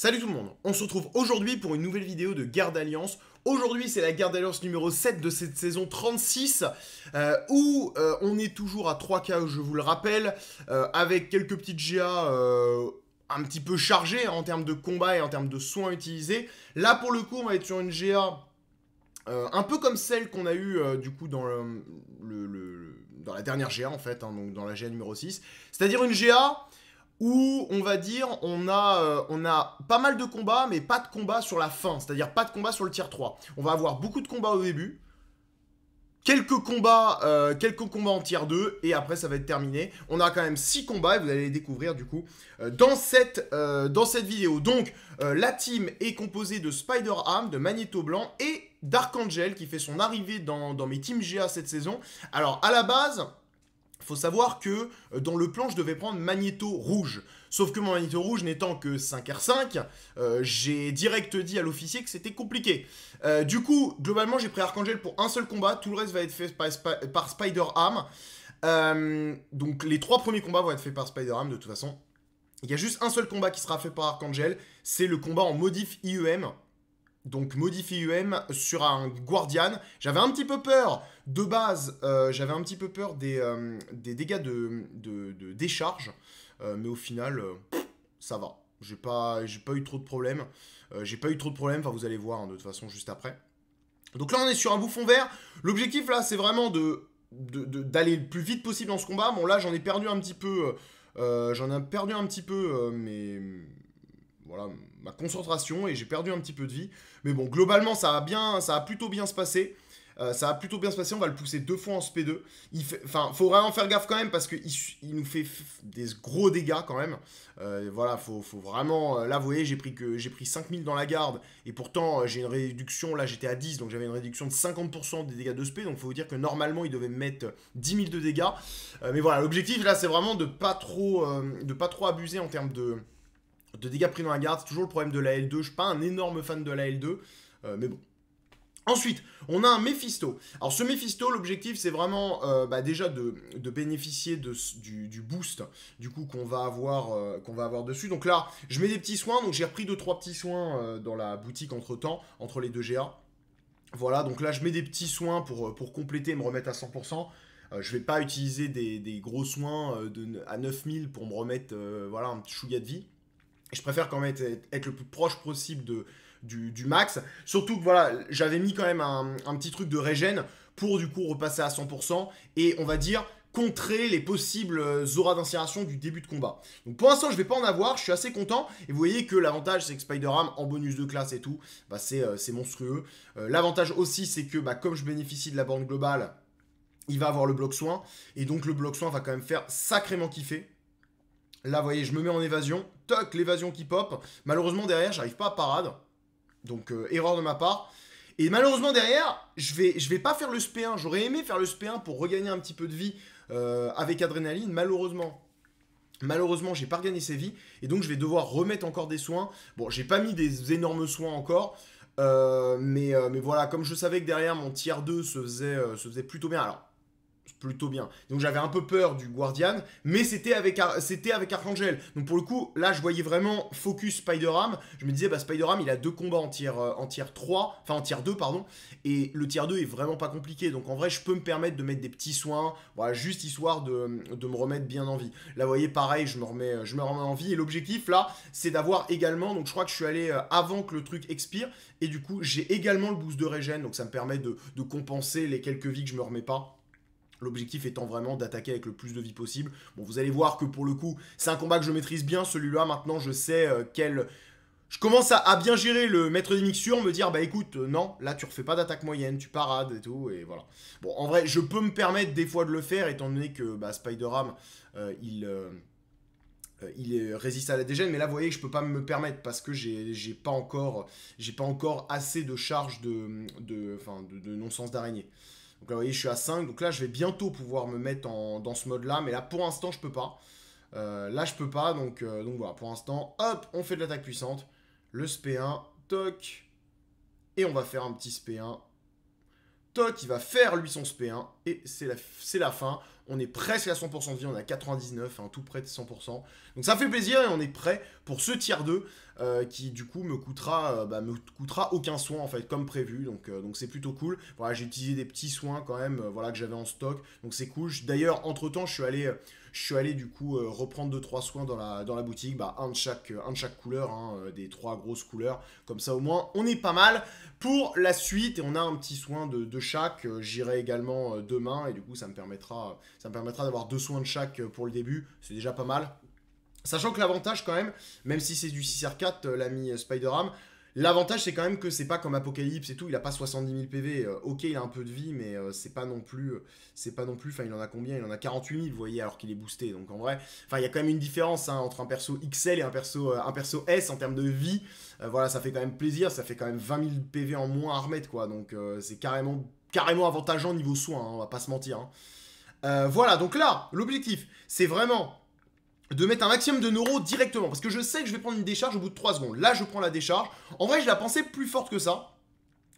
Salut tout le monde, on se retrouve aujourd'hui pour une nouvelle vidéo de Guerre d'Alliance Aujourd'hui c'est la Guerre d'Alliance numéro 7 de cette saison 36 euh, où euh, on est toujours à 3K je vous le rappelle euh, avec quelques petites GA un petit peu chargées hein, en termes de combat et en termes de soins utilisés. Là pour le coup on va être sur une GA un peu comme celle qu'on a eue du coup dans, dans la dernière GA en fait, hein, donc dans la GA numéro 6. C'est-à-dire une GA où on va dire on a, euh, on a pas mal de combats, mais pas de combats sur la fin, c'est-à-dire pas de combats sur le tier 3. On va avoir beaucoup de combats au début, quelques combats, euh, quelques combats en tier 2, et après ça va être terminé. On a quand même 6 combats, et vous allez les découvrir du coup euh, dans, cette, dans cette vidéo. Donc la team est composée de Spider-Ham, de Magneto Blanc et d'Archangel qui fait son arrivée dans, dans mes teams GA cette saison. Alors à la base... Faut savoir que euh, dans le plan, je devais prendre Magneto rouge. Sauf que mon Magneto rouge n'étant que 5R5, euh, j'ai direct dit à l'officier que c'était compliqué. Euh, du coup, globalement, j'ai pris Archangel pour un seul combat. Tout le reste va être fait par, Spider-Ham. donc les trois premiers combats vont être faits par Spider-Ham de toute façon. Il y a juste un seul combat qui sera fait par Archangel, c'est le combat en modif IEM donc modifier UM sur un Guardian. J'avais un petit peu peur, de base, euh, j'avais un petit peu peur des, euh, des dégâts de, de, décharge, euh, mais au final, ça va. J'ai pas, pas eu trop de problèmes. J'ai pas eu trop de problèmes, enfin vous allez voir hein, de toute façon juste après. Donc là on est sur un bouffon vert. L'objectif là c'est vraiment de d'aller le plus vite possible dans ce combat. Bon là j'en ai perdu un petit peu, j'en ai perdu un petit peu mais voilà, ma concentration et j'ai perdu un petit peu de vie. Mais bon, globalement, ça a, bien, ça a plutôt bien se passer. Euh, ça a plutôt bien se passer. On va le pousser deux fois en SP2. Il faut vraiment faire gaffe quand même parce qu'il il nous fait des gros dégâts quand même. Euh, voilà, faut, faut vraiment. Euh, là, vous voyez, j'ai pris, que, pris 5000 dans la garde et pourtant j'ai une réduction. Là, j'étais à 10, donc j'avais une réduction de 50% des dégâts de SP. Donc, faut vous dire que normalement, il devait me mettre 10 000 de dégâts. mais voilà, l'objectif là, c'est vraiment de pas trop, de pas trop abuser en termes de de dégâts pris dans la garde. C'est toujours le problème de la L2. Je suis pas un énorme fan de la L2, euh, mais bon. Ensuite, on a un Mephisto. Alors ce Mephisto, l'objectif c'est vraiment euh, bah, déjà de, bénéficier de, du, boost du coup qu'on va, avoir, euh, va avoir dessus. Donc là, je mets des petits soins, donc j'ai repris 2-3 petits soins dans la boutique entre temps, entre les deux GA. Voilà, donc là je mets des petits soins pour, pour compléter et me remettre à 100%. Je je vais pas utiliser des, gros soins de, à 9000 pour me remettre voilà, un petit chouïa de vie. Je préfère quand même être, le plus proche possible de, du, max. Surtout que voilà, j'avais mis quand même un, petit truc de régène pour du coup repasser à 100% et on va dire contrer les possibles euh, auras d'inspiration du début de combat. Donc pour l'instant, je ne vais pas en avoir, je suis assez content. Et vous voyez que l'avantage, c'est que Spider-Ham, en bonus de classe et tout, bah, euh, c'est monstrueux. Euh, l'avantage aussi, c'est que bah, comme je bénéficie de la borne globale, il va avoir le bloc soin. Et donc le bloc soin va quand même faire sacrément kiffer. Là, vous voyez, je me mets en évasion. Toc, l'évasion qui pop. Malheureusement, derrière, j'arrive pas à parade. Donc, euh, erreur de ma part. Et malheureusement, derrière, je vais, je vais pas faire le SP1. J'aurais aimé faire le SP1 pour regagner un petit peu de vie euh, avec adrénaline. Malheureusement, Malheureusement, j'ai pas regagné ses vies et donc je vais devoir remettre encore des soins. Bon, j'ai pas mis des énormes soins encore, euh, mais, mais, voilà, comme je savais que derrière mon tiers 2 se faisait, se faisait plutôt bien. Alors, plutôt bien. Donc j'avais un peu peur du Guardian, mais c'était avec, c'était avec Archangel. Donc pour le coup, là, je voyais vraiment focus Spider-Ham. Je me disais, bah Spider-Ham, il a deux combats en tier, euh, en 3, enfin en tier 2, pardon. Et le tier 2 est vraiment pas compliqué. Donc en vrai, je peux me permettre de mettre des petits soins, voilà, juste histoire de, me remettre bien en vie. Là, vous voyez, pareil, je me remets, je me en vie. Et l'objectif, là, c'est d'avoir également, donc je crois que je suis allé euh, avant que le truc expire. Et du coup, j'ai également le boost de régène, donc ça me permet de, de compenser les quelques vies que je me remets pas. L'objectif étant vraiment d'attaquer avec le plus de vie possible. Bon, vous allez voir que pour le coup, c'est un combat que je maîtrise bien, celui-là. Maintenant, je sais euh, quel... Je commence à, bien gérer le maître des mixtures, me dire, bah écoute, euh, non, là, tu refais pas d'attaque moyenne, tu parades et tout, et voilà. Bon, en vrai, je peux me permettre des fois de le faire, étant donné que bah, spider man euh, il... il résiste à la dégène, mais là vous voyez que je peux pas me permettre parce que j'ai pas encore j'ai pas encore assez de charge de, de, de non-sens d'araignée. Donc là, vous voyez, je suis à 5. Donc là, je vais bientôt pouvoir me mettre dans ce mode-là. Mais là, pour l'instant, je peux pas. Euh, là, je peux pas. Donc, euh, donc voilà, pour l'instant, hop, on fait de l'attaque puissante. Le SP1, toc. Et on va faire un petit SP1. Toc, il va faire lui son SP1 c'est la, fin. On est presque à 100% de vie, on est à 99, hein, tout près de 100%. Donc ça fait plaisir et on est prêt pour ce tiers 2 euh, qui du coup me coûtera, euh, bah, me coûtera aucun soin en fait comme prévu. Donc euh, donc c'est plutôt cool. Voilà, j'ai utilisé des petits soins quand même, voilà que j'avais en stock. Donc c'est cool. D'ailleurs entre temps, je suis allé, je suis allé du coup reprendre 2 3 soins dans la dans la boutique, bah, un de chaque, un de chaque couleur, hein, des trois grosses couleurs. Comme ça au moins on est pas mal pour la suite et on a un petit soin de chaque. J'irai également de et du coup ça me permettra, ça me permettra d'avoir deux soins de chaque euh, pour le début, c'est déjà pas mal. Sachant que l'avantage quand même, même si c'est du 6R4 euh, l'ami euh, spider man L'avantage, c'est quand même que c'est pas comme Apocalypse et tout, il a pas 70 000 PV. ok, il a un peu de vie, mais c'est pas non plus. c'est pas non plus. Enfin, il en a combien Il en a 48 000, vous voyez, alors qu'il est boosté. Donc en vrai, enfin, il y a quand même une différence hein, entre un perso XL et un perso, un perso S en termes de vie. voilà, ça fait quand même plaisir. Ça fait quand même 20 000 PV en moins à remettre, quoi. Donc c'est carrément carrément avantageant niveau soin, hein, on va pas se mentir. Hein. Euh, voilà, donc là, l'objectif, c'est vraiment de mettre un maximum de neuro directement. Parce que je sais que je vais prendre une décharge au bout de 3 secondes. Là, je prends la décharge. En vrai, je la pensais plus forte que ça.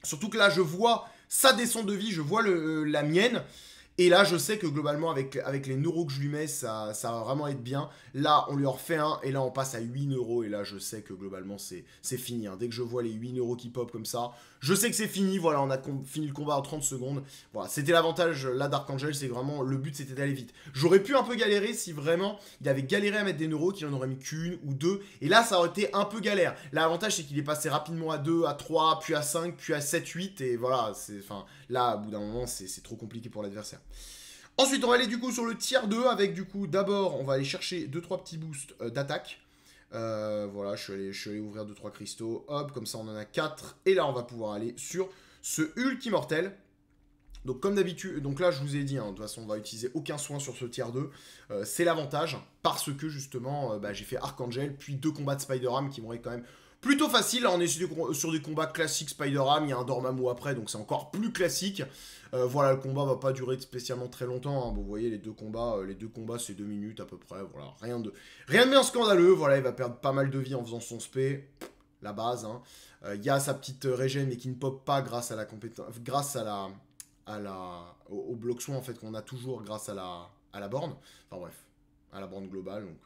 Surtout que là, je vois sa descente de vie, je vois euh, la mienne. Et là, je sais que globalement, avec, les neuros que je lui mets, ça, va vraiment être bien. Là, on lui en refait un, et là, on passe à 8 euros. Et là, je sais que globalement, c'est fini. Hein. Dès que je vois les 8 euros qui pop comme ça, je sais que c'est fini, voilà, on a fini le combat en 30 secondes. Voilà, c'était l'avantage là d'Archangel, c'est vraiment le but c'était d'aller vite. J'aurais pu un peu galérer si vraiment il avait galéré à mettre des neuros, qu'il en aurait mis qu'une ou deux. Et là, ça aurait été un peu galère. L'avantage c'est qu'il est passé rapidement à 2, à 3, puis à 5, puis à 7, 8. Et voilà, c'est. Enfin, là, au bout d'un moment, c'est trop compliqué pour l'adversaire. Ensuite, on va aller du coup sur le tiers 2 avec du coup d'abord, on va aller chercher 2-3 petits boosts euh, d'attaque. Euh, voilà, je suis, allé, ouvrir 2-3 cristaux. Hop, comme ça on en a 4. Et là, on va pouvoir aller sur ce ultimortel Donc comme d'habitude, donc là je vous ai dit, hein, de toute façon on va utiliser aucun soin sur ce tiers 2, euh, c'est l'avantage, parce que justement euh, bah, j'ai fait Archangel, puis deux combats de spider man qui m'auraient quand même Plutôt facile, on est sur du, combat classique spider man il y a un Dormammu après, donc c'est encore plus classique. Euh, voilà, le combat va pas durer spécialement très longtemps. Hein. vous voyez, les deux combats, euh, les deux combats, c'est deux minutes à peu près. Voilà, rien de, rien de bien scandaleux. Voilà, il va perdre pas mal de vie en faisant son spé. La base. Hein. Euh, il y a sa petite régène, mais qui ne pop pas grâce à la compétence, grâce à la, à la, au, bloc soin en fait qu'on a toujours grâce à la, à la borne. Enfin bref, à la borne globale. Donc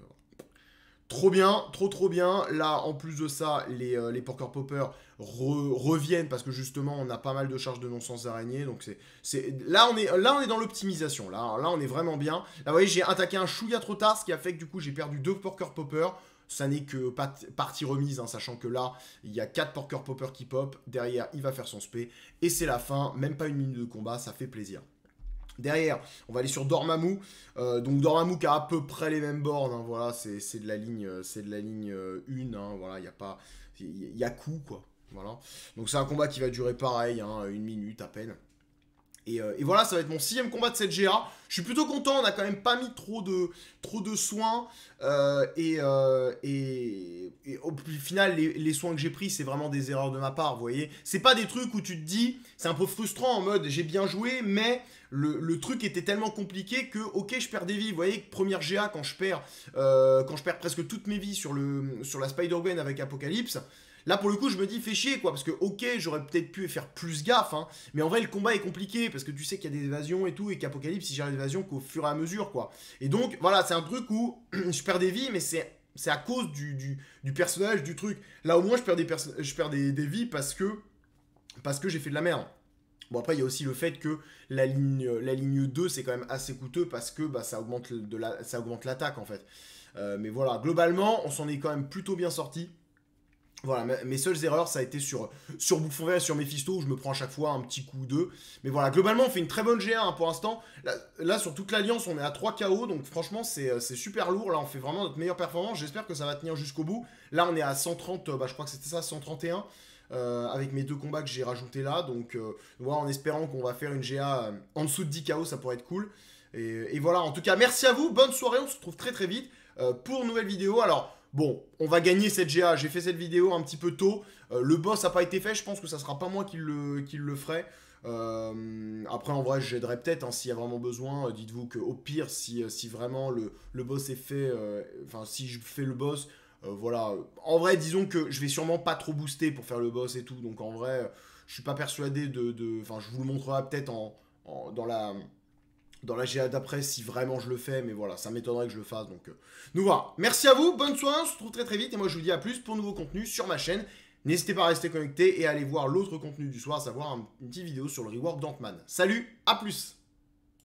Trop bien, trop trop bien. Là, en plus de ça, les, euh, Porker Popper reviennent parce que justement, on a pas mal de charges de non-sens araignée, Donc, c'est là, on est là, on est dans l'optimisation. Là, là, on est vraiment bien. Là, vous voyez, j'ai attaqué un Chouya trop tard, ce qui a fait que du coup, j'ai perdu deux Porker Popper. Ça n'est que partie remise, hein, sachant que là, il y a quatre Porker Popper qui pop. Derrière, il va faire son spé. Et c'est la fin. Même pas une minute de combat, ça fait plaisir. Derrière, on va aller sur Dormammu. Euh, donc Dormammu qui a à peu près les mêmes bornes. Hein, voilà, c'est de la ligne, euh, c'est de la ligne 1. Euh, hein, voilà, il y a pas, il coup quoi. Voilà. Donc c'est un combat qui va durer pareil, hein, une minute à peine. Euh, et, voilà, ça va être mon sixième combat de cette GA. Je suis plutôt content, on a quand même pas mis trop de, trop de soins. Euh, euh, et, au final, les, soins que j'ai pris, c'est vraiment des erreurs de ma part, vous voyez. C'est pas des trucs où tu te dis, c'est un peu frustrant en mode j'ai bien joué, mais le, truc était tellement compliqué que, ok, je perds des vies. Vous voyez, première GA, quand je perds, quand je perds presque toutes mes vies sur, le, sur la Spider-Gwen avec Apocalypse, Là, pour le coup, je me dis, fais chier, quoi, parce que, ok, j'aurais peut-être pu faire plus gaffe, hein, mais en vrai, le combat est compliqué, parce que tu sais qu'il y a des évasions et tout, et qu'Apocalypse, il gère les évasions qu'au fur et à mesure, quoi. Et donc, voilà, c'est un truc où je perds des vies, mais c'est c'est à cause du, personnage, du truc. Là, au moins, je perds des, je perds des, vies parce que, parce que j'ai fait de la merde. Bon, après, il y a aussi le fait que la ligne, la ligne 2, c'est quand même assez coûteux parce que bah, ça augmente l'attaque, en fait. Euh, mais voilà, globalement, on s'en est quand même plutôt bien sorti. Voilà, mes seules erreurs, ça a été sur, sur Bouffon et sur Mephisto, où je me prends à chaque fois un petit coup ou deux. Mais voilà, globalement, on fait une très bonne GA hein, pour l'instant. Là, sur toute l'Alliance, on est à 3 KO, donc franchement, euh, c'est super lourd. Là, on fait vraiment notre meilleure performance. J'espère que ça va tenir jusqu'au bout. Là, on est à 130, euh, bah, je crois que c'était ça, 131, euh, avec mes deux combats que j'ai rajoutés là. Donc, voilà, en espérant qu'on va faire une GA en dessous de 10 KO, ça pourrait être cool. Et, voilà, en tout cas, merci à vous, bonne soirée, on se retrouve très très vite pour une nouvelle vidéo. Alors, Bon, on va gagner cette GA. J'ai fait cette vidéo un petit peu tôt. Euh, le boss n'a pas été fait. Je pense que ça sera pas moi qui le, qui le ferai. Euh, après, en vrai, j'aiderai peut-être hein, s'il y a vraiment besoin. Euh, dites-vous qu'au pire, si, si vraiment le, le, boss est fait, enfin, si je fais le boss, voilà. En vrai, disons que je vais sûrement pas trop booster pour faire le boss et tout. Donc, en vrai, je suis pas persuadé de. Enfin, je vous le montrerai peut-être en, dans la dans la GA d'après si vraiment je le fais, mais voilà, ça m'étonnerait que je le fasse. Donc, euh. nous voilà. Merci à vous, bonne soirée, on se retrouve très très vite, et moi je vous dis à plus pour nouveaux contenus sur ma chaîne. N'hésitez pas à rester connecté et à aller voir l'autre contenu du soir, à savoir une petite vidéo sur le rework d'Antman. Salut, à plus